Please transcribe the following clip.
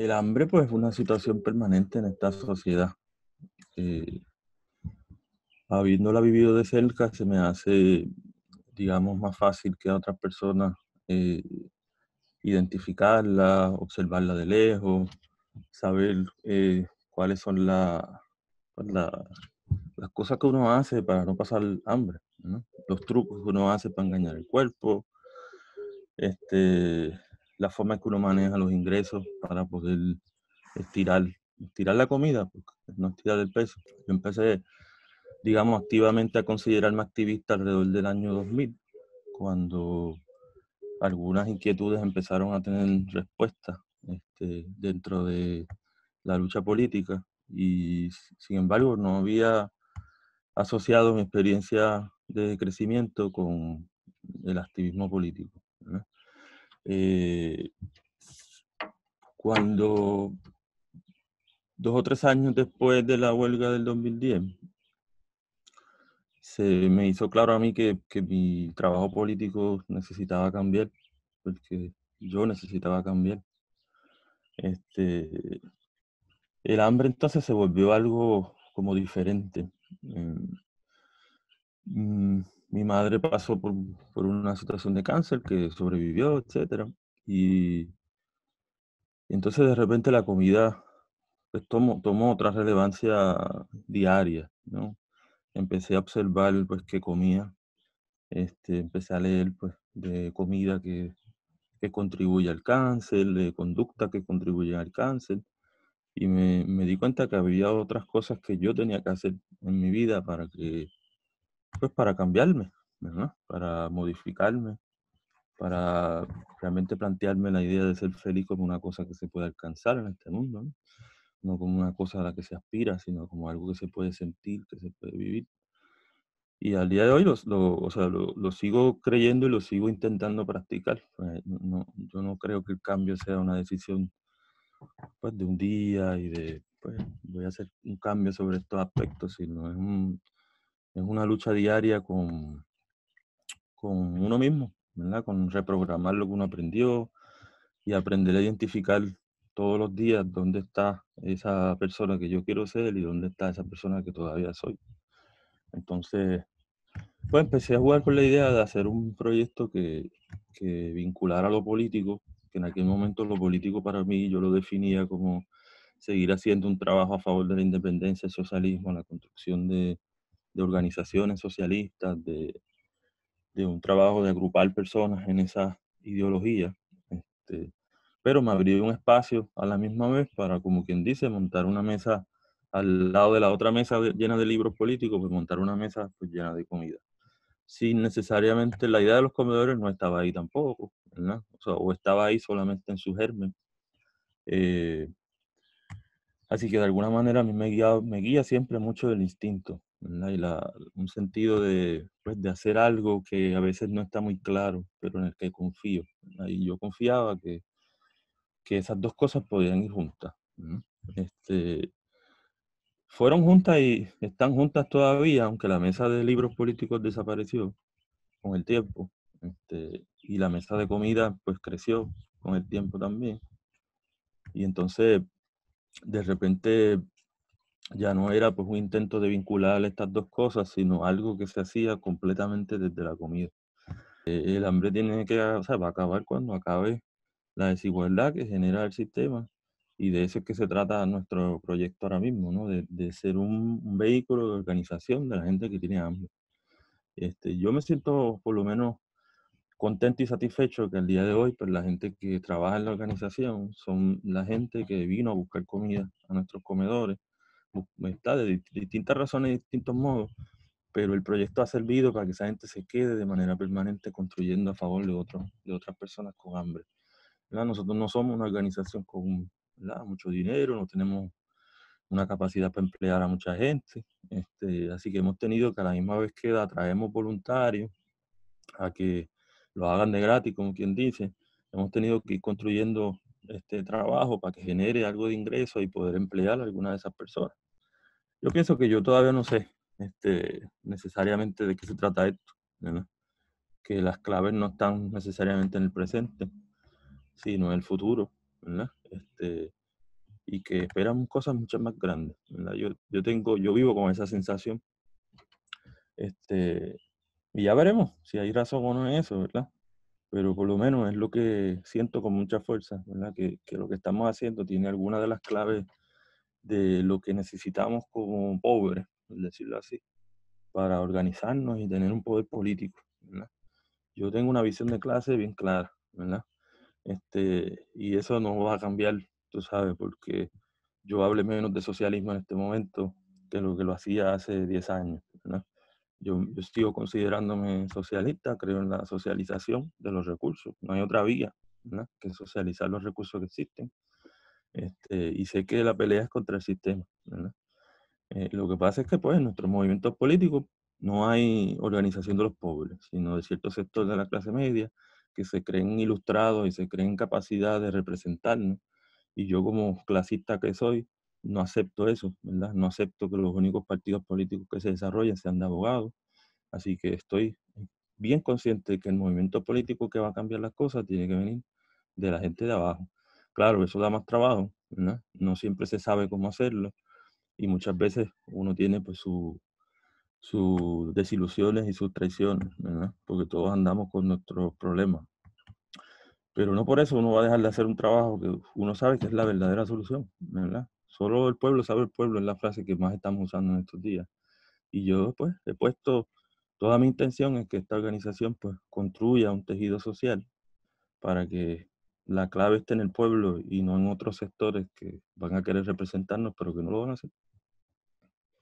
El hambre, pues, es una situación permanente en esta sociedad. Eh, habiéndola vivido de cerca, se me hace, digamos, más fácil que a otras personas eh, identificarla, observarla de lejos, saber eh, cuáles son pues, la, las cosas que uno hace para no pasar hambre, los trucos que uno hace para engañar el cuerpo, este, la forma en que uno maneja los ingresos para poder estirar, estirar la comida, pues, no estirar el peso. Yo empecé, digamos, activamente a considerarme activista alrededor del año 2000, cuando algunas inquietudes empezaron a tener respuesta este, dentro de la lucha política y sin embargo no había asociado mi experiencia de crecimiento con el activismo político. Eh, cuando dos o tres años después de la huelga del 2010, se me hizo claro a mí que, mi trabajo político necesitaba cambiar, porque yo necesitaba cambiar. Este, el hambre entonces se volvió algo como diferente. Em, mm, mi madre pasó por, una situación de cáncer que sobrevivió, etc. Y entonces de repente la comida pues, tomó, otra relevancia diaria, ¿no? Empecé a observar pues qué comía, este, empecé a leer pues de comida que, que contribuye al cáncer, de conducta que contribuye al cáncer, y me di cuenta que había otras cosas que yo tenía que hacer en mi vida para que pues para cambiarme, Para modificarme, para realmente plantearme la idea de ser feliz como una cosa que se puede alcanzar en este mundo, ¿no? como una cosa a la que se aspira, sino como algo que se puede sentir, que se puede vivir. Y al día de hoy lo, sigo creyendo y lo sigo intentando practicar. Eh, yo no creo que el cambio sea una decisión pues, de un día y de pues, voy a hacer un cambio sobre estos aspectos, sino es un, es una lucha diaria con, con uno mismo, ¿verdad? Con reprogramar lo que uno aprendió y aprender a identificar todos los días dónde está esa persona que yo quiero ser y dónde está esa persona que todavía soy. Entonces, pues empecé a jugar con la idea de hacer un proyecto que, que vinculara a lo político, que en aquel momento lo político para mí yo lo definía como seguir haciendo un trabajo a favor de la independencia, el socialismo, la construcción de, de organizaciones socialistas, de, un trabajo de agrupar personas en esa ideología este, pero me abrió un espacio a la misma vez para, como quien dice, montar una mesa al lado de la otra mesa llena de libros políticos, pues montar una mesa pues, llena de comida. Sin necesariamente la idea de los comedores no estaba ahí tampoco, O, estaba ahí solamente en su germen. Eh, así que de alguna manera a mí me guía, me guía siempre mucho el instinto un sentido pues, de, hacer algo que a veces no está muy claro, pero en el que confío. Y yo confiaba que, que, esas dos cosas podían ir juntas. Este, fueron juntas y están juntas todavía, aunque la mesa de libros políticos desapareció con el tiempo. Este, y la mesa de comida pues creció con el tiempo también. Y entonces, de repente, ya no era pues un intento de vincular estas dos cosas, sino algo que se hacía completamente desde la comida. Eh, el hambre tiene que, va a acabar cuando acabe la desigualdad que genera el sistema y de eso es que se trata nuestro proyecto ahora mismo, ¿no? De, de ser un, un, vehículo de organización de la gente que tiene hambre. Este, yo me siento por lo menos contento y satisfecho que el día de hoy pues, la gente que trabaja en la organización son la gente que vino a buscar comida a nuestros comedores está de distintas razones y distintos modos, pero el proyecto ha servido para que esa gente se quede de manera permanente construyendo a favor de, de otras personas con hambre. Nosotros no somos una organización con mucho dinero, no tenemos una capacidad para emplear a mucha gente, este, así que hemos tenido que a la misma vez que atraemos voluntarios a que lo hagan de gratis, como quien dice, hemos tenido que ir construyendo este trabajo para que genere algo de ingreso y poder emplear a alguna de esas personas. Yo pienso que yo todavía no sé este, necesariamente de qué se trata esto, ¿verdad? que las claves no están necesariamente en el presente, sino en el futuro, ¿verdad? Este, y que esperamos cosas muchas más grandes. ¿verdad? Yo, yo, tengo, yo vivo con esa sensación. Este, y ya veremos si hay razón o no en eso, ¿verdad? pero por lo menos es lo que siento con mucha fuerza, ¿verdad? Que, que, lo que estamos haciendo tiene alguna de las claves de lo que necesitamos como pobres, por decirlo así, para organizarnos y tener un poder político, Yo tengo una visión de clase bien clara, ¿verdad? Este, y eso no va a cambiar, tú sabes, porque yo hable menos de socialismo en este momento que lo que lo hacía hace 10 años, yo, sigo considerándome socialista, creo en la socialización de los recursos. No hay otra vía que socializar los recursos que existen. Este, y sé que la pelea es contra el sistema. Eh, lo que pasa es que pues, en nuestros movimientos políticos no hay organización de los pobres, sino de ciertos sectores de la clase media que se creen ilustrados y se creen capacidad de representarnos. Y yo como clasista que soy, no acepto eso, ¿verdad? No acepto que los únicos partidos políticos que se desarrollan sean de abogados. Así que estoy bien consciente de que el movimiento político que va a cambiar las cosas tiene que venir de la gente de abajo. Claro, eso da más trabajo, ¿verdad? No siempre se sabe cómo hacerlo y muchas veces uno tiene pues sus desilusiones y sus traiciones, ¿verdad? Porque todos andamos con nuestros problemas. Pero no por eso uno va a dejar de hacer un trabajo que uno sabe que es la verdadera solución, ¿verdad? Solo el pueblo sabe el pueblo es la frase que más estamos usando en estos días. Y yo pues he puesto toda mi intención en que esta organización pues construya un tejido social para que la clave esté en el pueblo y no en otros sectores que van a querer representarnos pero que no lo van a hacer.